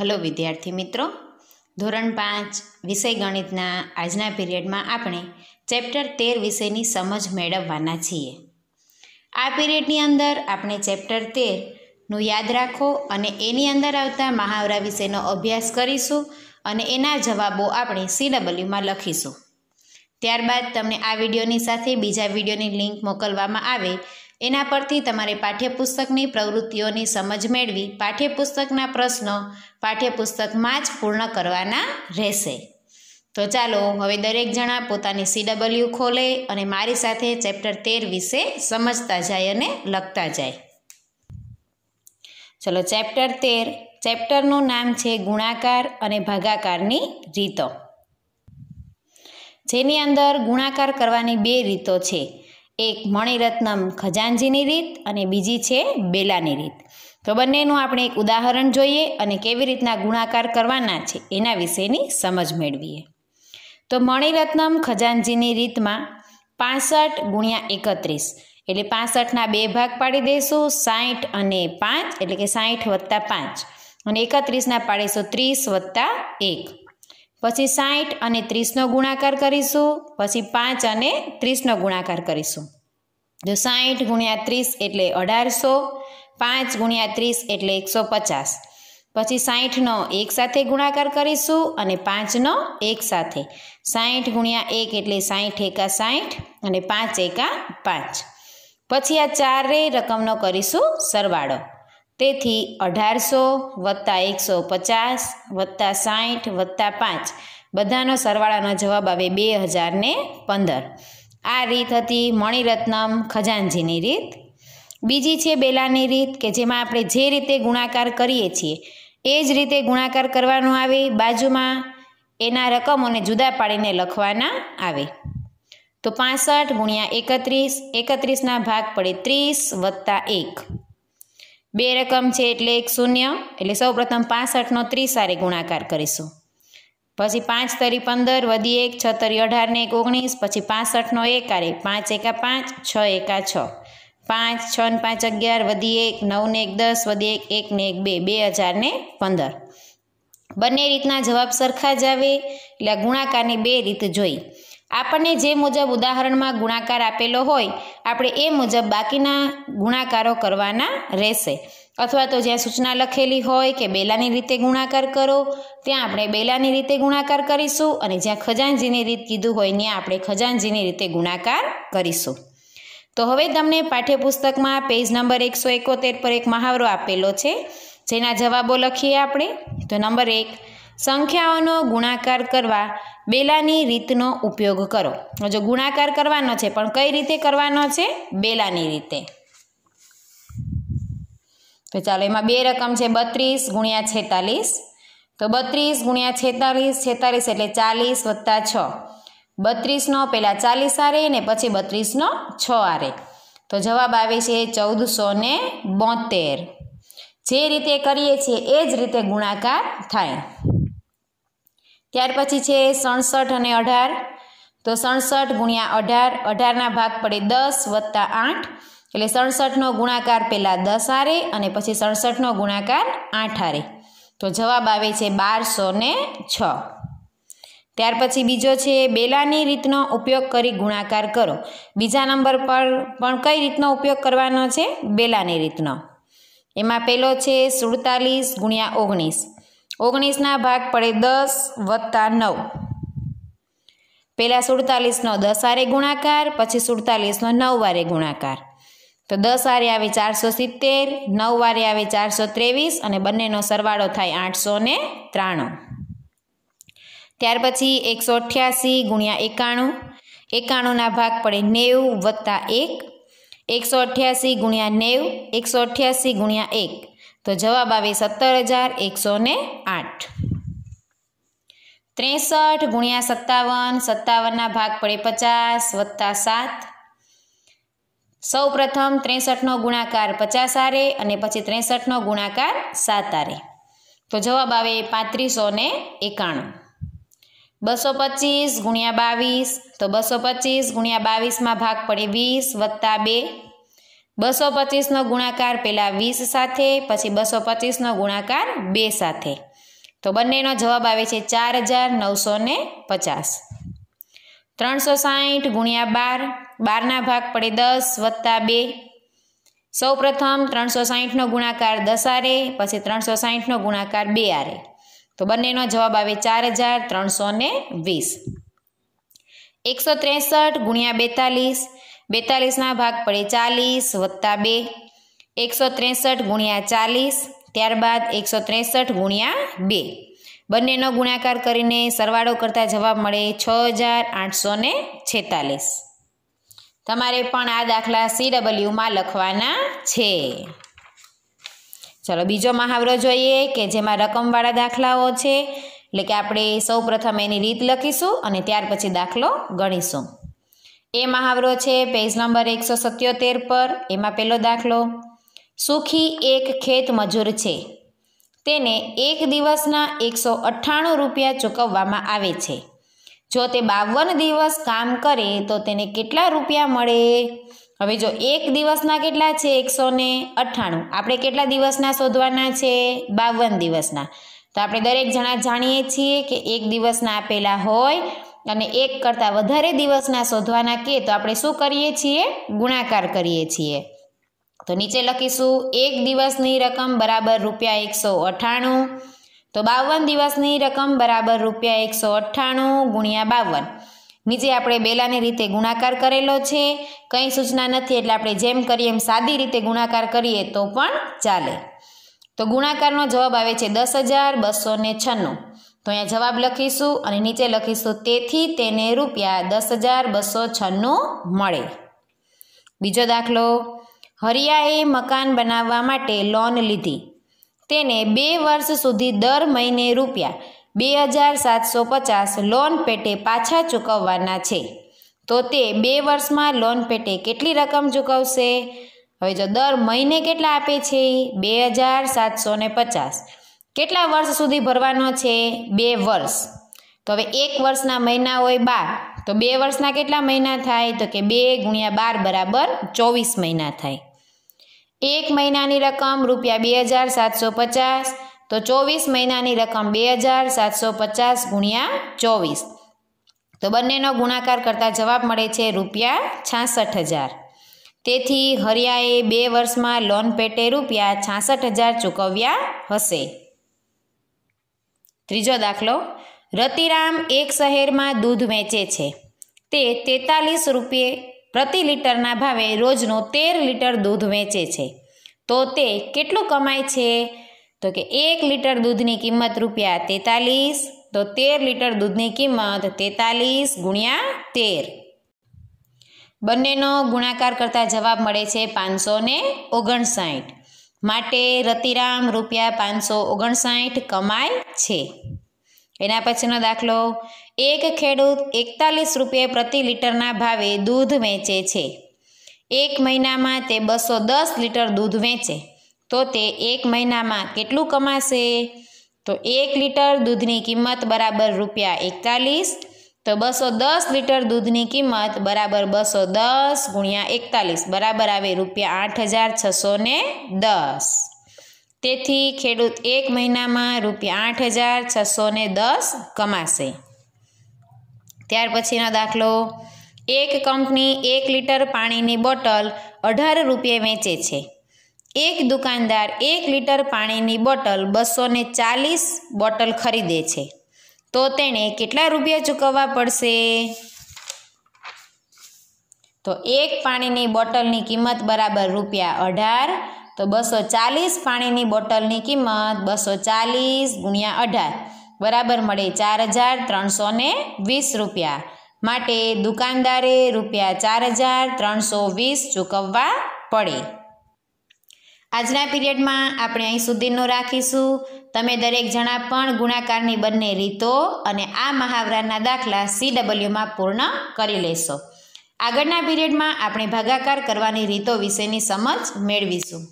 hello વિદ્યાર્થી મિત્રો ધોરણ પાંચ વિષય ગણિતના આજના પીરિયડમાં આપણે ચેપ્ટર તેર વિષયની સમજ મેળવવાના છીએ આ પીરિયડની અંદર આપણે ચેપ્ટર તેરનું યાદ રાખો અને એની અંદર આવતા મહાવરા વિશેનો અભ્યાસ કરીશું અને એના જવાબો આપણે સીડબલ્યુમાં લખીશું ત્યારબાદ તમને આ વિડીયોની સાથે બીજા વિડીયોની લિંક મોકલવામાં આવે એના પરથી તમારે પાઠ્યપુસ્તકની પ્રવૃત્તિઓની સમજ મેળવી પાઠ્યપુસ્તકના પ્રશ્નો પાઠ્યપુસ્તકમાં જ પૂર્ણ કરવાના રહેશે તો ચાલો હવે દરેક જણા પોતાની સીડબલ્યુ ખોલે અને મારી સાથે ચેપ્ટર તેર વિશે સમજતા જાય અને લખતા જાય ચલો ચેપ્ટર તેર ચેપ્ટરનું નામ છે ગુણાકાર અને ભાગાકારની રીતો જેની અંદર ગુણાકાર કરવાની બે રીતો છે એક મણિરત્નમ ખજાનજીની રીત અને બીજી છે બેલાની રીત તો બંનેનું આપણે એક ઉદાહરણ જોઈએ અને કેવી રીતના ગુણાકાર કરવાના છે એના વિશેની સમજ મેળવીએ તો મણિરત્નમ ખજાનજીની રીતમાં પાસઠ ગુણ્યા એકત્રીસ એટલે પાસઠના બે ભાગ પાડી દઈશું સાઠ અને પાંચ એટલે કે સાઠ વત્તા પાંચ અને એકત્રીસના પાડીશું ત્રીસ વત્તા એક પછી સાઠ અને ત્રીસનો ગુણાકાર કરીશું પછી પાંચ અને ત્રીસનો ગુણાકાર કરીશું જો સાઠ ગુણ્યા ત્રીસ એટલે અઢારસો પાંચ ગુણ્યા ત્રીસ એટલે એકસો પચાસ પછી સાઠનો એક સાથે ગુણાકાર કરીશું અને પાંચનો એક સાથે સાઠ ગુણ્યા એક એટલે સાઠ એકા સાઠ અને પાંચ એકા પાંચ પછી આ ચારેય રકમનો કરીશું સરવાળો તેથી અઢારસો વત્તા એકસો પચાસ વત્તા સાઠ વત્તા પાંચ બધાનો સરવાળાનો જવાબ આવે બે હજાર પંદર આ રીત હતી મણિરત્નમ ખજાનજીની રીત બીજી છે બેલાની રીત કે જેમાં આપણે જે રીતે ગુણાકાર કરીએ છીએ એ જ રીતે ગુણાકાર કરવાનો આવે બાજુમાં એના રકમોને જુદા પાડીને લખવાના આવે તો પાસઠ ગુણ્યા એકત્રીસ એકત્રીસના ભાગ પડે ત્રીસ વત્તા એક બે રકમ છે એટલે એક શૂન્ય એટલે સૌ પ્રથમ પાસઠનો ત્રીસ સારે ગુણાકાર કરીશું પછી પાંચ તરી પંદર વધી એક છ તરી અઢારને એક ઓગણીસ પછી પાસઠનો એકારે પાંચ એકા પાંચ છ એકા છ પાંચ છ ને પાંચ અગિયાર વધી એક નવ ને એક દસ વધી એક એક ને એક બે બે હજાર ને પંદર બંને રીતના જવાબ સરખા જ આવે એટલે ગુણાકારની બે રીત જોઈ આપણને જે મુજબ ઉદાહરણમાં ગુણાકાર આપેલો હોય આપણે એ મુજબ બાકીના ગુણાકારો કરવાના રહેશે અથવા તો જ્યાં સૂચના લખેલી હોય કે બેલાની રીતે ગુણાકાર કરો ત્યાં આપણે બેલાની રીતે ગુણાકાર કરીશું અને જ્યાં ખજાનજીની રીત કીધું હોય ત્યાં આપણે ખજાનજીની રીતે ગુણાકાર કરીશું તો હવે તમને પાઠ્યપુસ્તકમાં પેજ નંબર એકસો એકોતેર પર એક મહાવરો આપેલો છે જેના જવાબો લખીએ આપણે તો નંબર એક સંખ્યાઓનો ગુણાકાર કરવા બેલાની રીતનો ઉપયોગ કરો જો ગુણાકાર કરવાનો છે પણ કઈ રીતે કરવાનો છે બેલાની રીતે તો ચાલો એમાં બે રકમ છે બત્રીસ ગુણ્યા છેતાલીસ તો બત્રીસ ગુણ્યા છેતાલીસ છેતાલીસ એટલે ચાલીસ વત્તા છ બત્રીસનો પહેલાં ચાલીસ આરે ને પછી બત્રીસનો છ આરે તો જવાબ આવે છે ચૌદસો ને બોતેર જે રીતે કરીએ છીએ એ જ રીતે ગુણાકાર થાય ત્યાર પછી છે સડસઠ અને અઢાર તો સડસઠ ગુણ્યા અઢાર અઢારના ભાગ પડે દસ વત્તા આઠ એટલે સડસઠનો ગુણાકાર પહેલાં દસ આરે અને પછી સડસઠનો ગુણાકાર આઠ આરે તો જવાબ આવે છે બારસો ને છ ત્યાર પછી બીજો છે બેલાની રીતનો ઉપયોગ કરી ગુણાકાર કરો બીજા નંબર પર પણ કઈ રીતનો ઉપયોગ કરવાનો છે બેલાની રીતનો એમાં પહેલો છે સુડતાલીસ ગુણ્યા ઓગણીસ ઓગણીસના ભાગ પડે દસ વત્તા નવ પહેલાં સુડતાલીસનો દસ આરે ગુણાકાર પછી સુડતાલીસનો નવ વારે ગુણાકાર તો દસ આરે આવે ચારસો સિત્તેર નવ વારે આવે ચારસો ત્રેવીસ અને બંનેનો સરવાળો થાય આઠસો ને ત્રાણું ત્યાર પછી એકસો અઠ્યાસી ગુણ્યા એકાણું એકાણુંના ભાગ પડે નેવું વત્તા એક એકસો અઠ્યાસી ગુણ્યા નેવું એકસો અઠ્યાસી ગુણ્યા એક તો જવાબ આવે સત્તર હજાર એકસો ને આઠ ત્રેસઠ ગુણ્યા સત્તાવન સત્તાવનના ભાગ પડે પચાસ વત્તા સાત સૌ પ્રથમ ત્રેસઠનો ગુણાકાર પચાસ આરે અને પછી ત્રેસઠનો ગુણાકાર સાત આરે તો જવાબ આવે પાંત્રીસો ને એકાણું બસો પચીસ ગુણ્યા બાવીસ તો બસો પચીસ ગુણ્યા બાવીસમાં ભાગ પડે વીસ વત્તા બે બસો પચીસનો ગુણાકાર પહેલાં વીસ સાથે પછી બસો પચીસનો ગુણાકાર બે સાથે તો બંનેનો જવાબ આવે છે ચાર હજાર નવસો ને પચાસ ત્રણસો સાહીઠ ગુણ્યા બાર બારના ભાગ પડે દસ વત્તા બે સૌ પ્રથમ ત્રણસો સાહીઠનો ગુણાકાર દસ આરે પછી ત્રણસો સાહીઠનો ગુણાકાર બે આરે તો બંનેનો જવાબ આવે ચાર હજાર ત્રણસો ને વીસ એકસો ત્રેસઠ ગુણ્યા બેતાલીસ બેતાલીસના ભાગ પડે ચાલીસ વત્તા બે એકસો ત્રેસઠ ગુણ્યા ચાલીસ ત્યારબાદ એકસો ત્રેસઠ ગુણ્યા બે બંનેનો ગુણાકાર કરીને સરવાળો કરતા જવાબ મળે છ હજાર આઠસો ને છેતાલીસ તમારે પણ આ દાખલા સી ડબલ્યુમાં લખવાના છે ચલો બીજો મહાવરો જોઈએ કે જેમાં રકમવાળા દાખલાઓ છે એટલે કે આપણે સૌ પ્રથમ એની રીત લખીશું અને ત્યાર પછી દાખલો ગણીશું એ મહાવરો છે પેજ નંબર એકસો સત્યોતેર પર એમાં પહેલો દાખલો સુખી એક ખેત મજૂર છે તેને એક દિવસના એકસો અઠ્ઠાણું રૂપિયા ચૂકવવામાં આવે છે જો તે બાવન દિવસ કામ કરે તો તેને કેટલા રૂપિયા મળે હવે જો એક દિવસના કેટલા છે એકસો ને અઠ્ઠાણું આપણે કેટલા દિવસના શોધવાના છે બાવન દિવસના તો આપણે દરેક જણા જાણીએ છીએ કે એક દિવસના આપેલા હોય અને એક કરતાં વધારે દિવસના શોધવાના કે તો આપણે શું કરીએ છીએ ગુણાકાર કરીએ છીએ તો નીચે લખીશું એક દિવસની રકમ બરાબર રૂપિયા એકસો અઠ્ઠાણું તો બાવન દિવસની રકમ બરાબર રૂપિયા એકસો અઠ્ઠાણું ગુણ્યા બાવન નીચે આપણે બેલાની રીતે ગુણાકાર કરેલો છે કંઈ સૂચના નથી એટલે આપણે જેમ કરીએ એમ સાદી રીતે ગુણાકાર કરીએ તો પણ ચાલે તો ગુણાકારનો જવાબ આવે છે દસ હજાર બસો ને છન્નું તો અહીંયા જવાબ લખીશું અને નીચે લખીશું તેથી તેને રૂપિયા દસ હજાર બસો છન્નું મળે બીજો દાખલો હરિયાએ મકાન બનાવવા માટે લોન લીધી તેને બે વર્ષ સુધી દર મહિને રૂપિયા બે હજાર સાતસો પચાસ લોન પેટે પાછા ચૂકવવાના છે તો તે બે વર્ષમાં લોન પેટે કેટલી રકમ ચૂકવશે હવે જો દર મહિને કેટલા આપે છે બે હજાર સાતસો ને પચાસ કેટલા વર્ષ સુધી ભરવાનો છે બે વર્ષ તો હવે એક વર્ષના મહિના હોય બાર તો બે વર્ષના કેટલા મહિના થાય તો કે બે ગુણ્યા બાર બરાબર ચોવીસ મહિના થાય એક મહિનાની રકમ રૂપિયા બે હજાર સાતસો પચાસ તો ચોવીસ મહિનાની રકમ બે હજાર સાતસો પચાસ ગુણ્યા ચોવીસ તો બંનેનો ગુણાકાર કરતાં જવાબ મળે છે રૂપિયા છાસઠ હજાર તેથી હરિયાએ બે વર્ષમાં લોન પેટે રૂપિયા છાસઠ હજાર ચૂકવ્યા હશે ત્રીજો દાખલો રતિરામ એક શહેરમાં દૂધ વેચે છે તે તેતાલીસ રૂપિયે પ્રતિ લીટરના ભાવે રોજનું તેર લીટર દૂધ વેચે છે તો તે કેટલું કમાય છે તો કે એક લીટર દૂધની કિંમત રૂપિયા તેતાલીસ તો તેર લીટર દૂધની કિંમત તેતાલીસ ગુણ્યા તેર બંનેનો ગુણાકાર કરતાં જવાબ મળે છે પાંચસો ને ઓગણસાઠ માટે રતિરામ રૂપિયા પાંચસો ઓગણસાઠ કમાય છે એના પછીનો દાખલો એક ખેડૂત એકતાલીસ રૂપિયા પ્રતિ લીટરના ભાવે દૂધ વેચે છે એક મહિનામાં તે બસો દસ લીટર દૂધ વેચે તો તે એક મહિનામાં કેટલું કમાશે તો એક લીટર દૂધની કિંમત બરાબર રૂપિયા એકતાલીસ તો બસો દસ લીટર દૂધની કિંમત બરાબર બસો દસ ગુણ્યા એકતાલીસ બરાબર આવે રૂપિયા આઠ હજાર છસો ને દસ તેથી ખેડૂત એક મહિનામાં રૂપિયા આઠ હજાર છસો ને દસ કમાશે ત્યાર પછીનો દાખલો એક કંપની એક લીટર પાણીની બોટલ અઢાર રૂપિયે વેચે છે એક દુકાનદાર એક લીટર પાણીની બોટલ બસો ચાલીસ બોટલ ખરીદે છે તો તેણે કેટલા રૂપિયા ચૂકવવા પડશે તો એક પાણીની બોટલની કિંમત બરાબર રૂપિયા અઢાર તો બસો ચાલીસ પાણીની બોટલની કિંમત બસો ચાલીસ ગુણ્યા અઢાર બરાબર મળે ચાર હજાર ત્રણસો ને વીસ રૂપિયા માટે દુકાનદારે રૂપિયા ચાર હજાર ત્રણસો વીસ ચૂકવવા પડે આજના પીરિયડમાં આપણે અહીં સુધીનો રાખીશું તમે દરેક જણા પણ ગુણાકારની બંને રીતો અને આ મહાવરાના દાખલા સી ડબલ્યુમાં પૂર્ણ કરી લેશો આગળના પીરિયડમાં આપણે ભાગાકાર કરવાની રીતો વિશેની સમજ મેળવીશું